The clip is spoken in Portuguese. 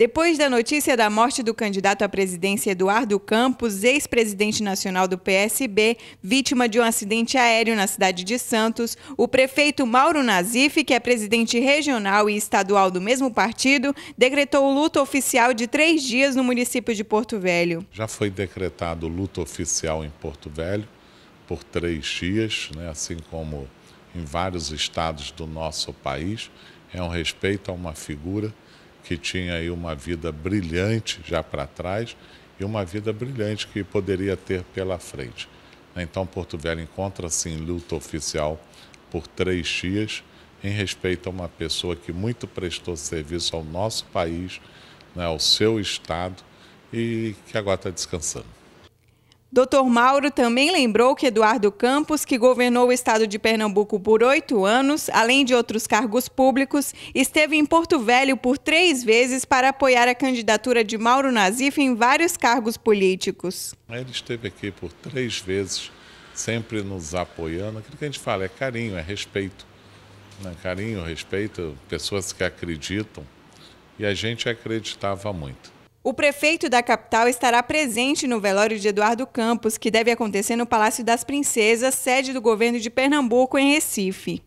Depois da notícia da morte do candidato à presidência Eduardo Campos, ex-presidente nacional do PSB, vítima de um acidente aéreo na cidade de Santos, o prefeito Mauro Nazif, que é presidente regional e estadual do mesmo partido, decretou luto oficial de três dias no município de Porto Velho. Já foi decretado luto oficial em Porto Velho por três dias, né, assim como em vários estados do nosso país. É um respeito a uma figura que tinha aí uma vida brilhante já para trás e uma vida brilhante que poderia ter pela frente. Então, Porto Velho encontra-se em luta oficial por três dias, em respeito a uma pessoa que muito prestou serviço ao nosso país, né, ao seu Estado, e que agora está descansando. Dr. Mauro também lembrou que Eduardo Campos, que governou o estado de Pernambuco por oito anos, além de outros cargos públicos, esteve em Porto Velho por três vezes para apoiar a candidatura de Mauro Nazif em vários cargos políticos. Ele esteve aqui por três vezes, sempre nos apoiando. Aquilo que a gente fala é carinho, é respeito. Né? Carinho, respeito, pessoas que acreditam. E a gente acreditava muito. O prefeito da capital estará presente no velório de Eduardo Campos, que deve acontecer no Palácio das Princesas, sede do governo de Pernambuco, em Recife.